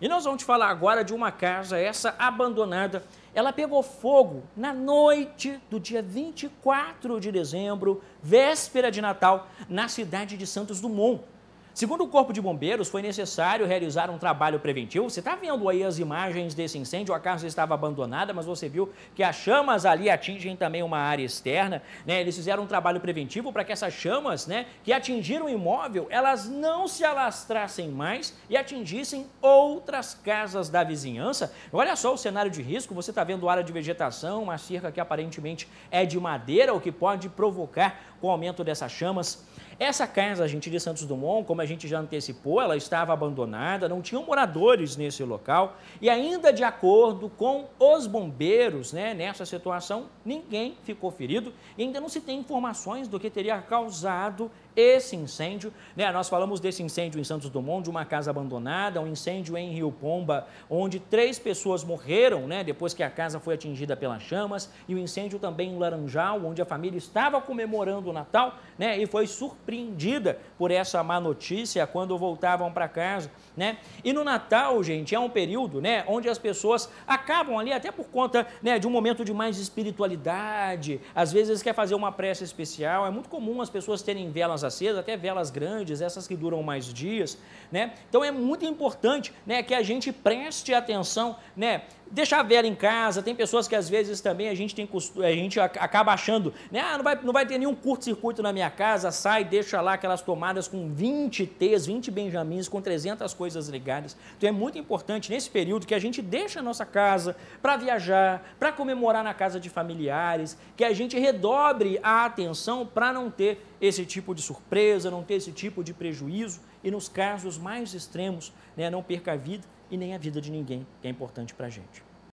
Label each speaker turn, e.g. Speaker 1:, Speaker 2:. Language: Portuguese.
Speaker 1: E nós vamos te falar agora de uma casa, essa abandonada. Ela pegou fogo na noite do dia 24 de dezembro, véspera de Natal, na cidade de Santos Dumont, Segundo o Corpo de Bombeiros, foi necessário realizar um trabalho preventivo. Você está vendo aí as imagens desse incêndio, a casa estava abandonada, mas você viu que as chamas ali atingem também uma área externa. Né? Eles fizeram um trabalho preventivo para que essas chamas né, que atingiram o imóvel, elas não se alastrassem mais e atingissem outras casas da vizinhança. Olha só o cenário de risco, você está vendo área de vegetação, uma cerca que aparentemente é de madeira, o que pode provocar o aumento dessas chamas. Essa casa, gente, de Santos Dumont, como a gente já antecipou, ela estava abandonada, não tinham moradores nesse local e ainda de acordo com os bombeiros, né, nessa situação, ninguém ficou ferido e ainda não se tem informações do que teria causado esse incêndio. Né? Nós falamos desse incêndio em Santos Dumont, de uma casa abandonada, um incêndio em Rio Pomba, onde três pessoas morreram né? depois que a casa foi atingida pelas chamas, e o um incêndio também em Laranjal, onde a família estava comemorando o Natal né? e foi surpreendida por essa má notícia polícia é quando voltavam para casa, né? E no Natal, gente, é um período, né, onde as pessoas acabam ali até por conta, né, de um momento de mais espiritualidade. Às vezes quer fazer uma prece especial. É muito comum as pessoas terem velas acesas, até velas grandes, essas que duram mais dias, né? Então é muito importante, né, que a gente preste atenção, né, deixar a vela em casa. Tem pessoas que às vezes também a gente tem a gente acaba achando, né? Ah, não vai, não vai ter nenhum curto-circuito na minha casa. Sai, deixa lá aquelas tomadas com 20 T's, 20 Benjamins, com 300 coisas ligadas. Então é muito importante nesse período que a gente deixa a nossa casa para viajar, para comemorar na casa de familiares, que a gente redobre a atenção para não ter esse tipo de surpresa, não ter esse tipo de prejuízo e, nos casos mais extremos, né, não perca a vida e nem a vida de ninguém, que é importante para a gente.